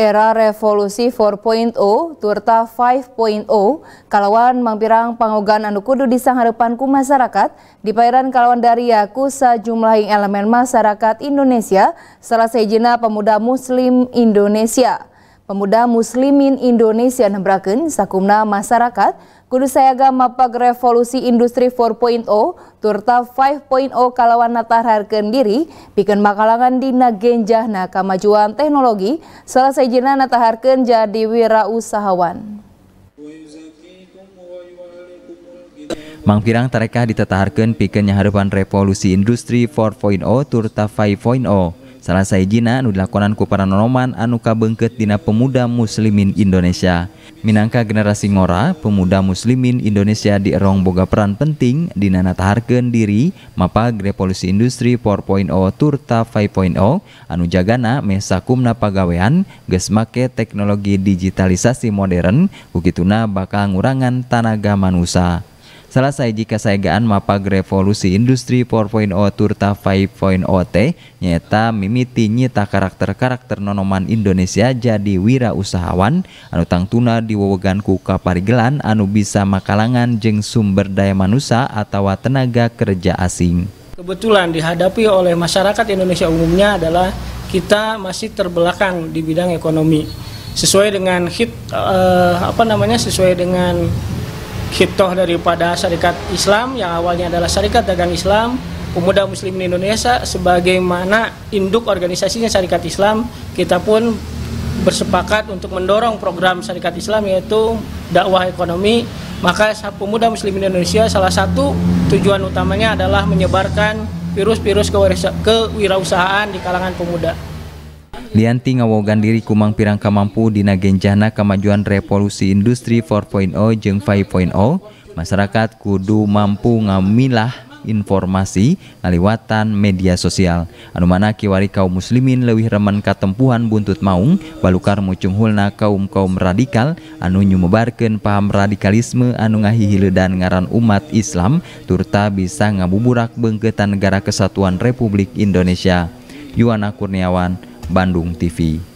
Era revolusi 4.0, turta 5.0, kalawan mampirang pangogan anu kudu disangharepanku masyarakat, di pairan kalawan dari aku sajumlah elemen masyarakat Indonesia, salah sejena pemuda muslim Indonesia. Pemuda Muslimin Indonesia Nebraken sakumna masyarakat kudu sayaga Mapag revolusi industri 4.0 turta 5.0 kalawan nataharkeun diri bikin makalangan dina genjahna kamajuan teknologi selesai jina nataharkeun jadi wirausahawan. Mangpirang tarekah ditataharkan pikirnya harapan revolusi industri 4.0 turta 5.0 salah saijina anu dilakonan ku paranonoman anu kabengket dina pemuda muslimin Indonesia minangka generasi ngora pemuda muslimin Indonesia di erong boga peran penting dina nataharkeun diri mapa revolusi industri 4.0 turta 5.0 anu jagana mesakumna pagawean geus teknologi digitalisasi modern kukituna bakal ngurangan tanaga manusia Selesai jika saegaan mapag revolusi industri 4.0 turta 5.0 teh nyata mimiti nyita karakter-karakter nonoman Indonesia jadi wira usahawan anu tangtuna diwewegan ku kaparigelan anu bisa makalangan jeng sumber daya manusia atau tenaga kerja asing. Kebetulan dihadapi oleh masyarakat Indonesia umumnya adalah kita masih terbelakang di bidang ekonomi sesuai dengan hit eh, apa namanya sesuai dengan hitoh daripada syarikat Islam yang awalnya adalah syarikat dagang Islam pemuda muslim di Indonesia sebagaimana induk organisasinya syarikat Islam kita pun bersepakat untuk mendorong program syarikat Islam yaitu dakwah ekonomi maka pemuda muslim Indonesia salah satu tujuan utamanya adalah menyebarkan virus-virus kewirausahaan di kalangan pemuda Lianti ngawogan diri kumang pirang mampu dina genjana kemajuan revolusi industri 4.0 jeng 5.0 masyarakat kudu mampu ngamilah informasi ngaliwatan media sosial anu mana kiwari kaum muslimin lewih remen katempuhan buntut maung balukar mucunghulna kaum kaum radikal anu nyumebarkeun paham radikalisme anu ngahihilu dan ngaran umat Islam turta bisa ngabuburak bengketan negara kesatuan Republik Indonesia Yuwana Kurniawan Bandung TV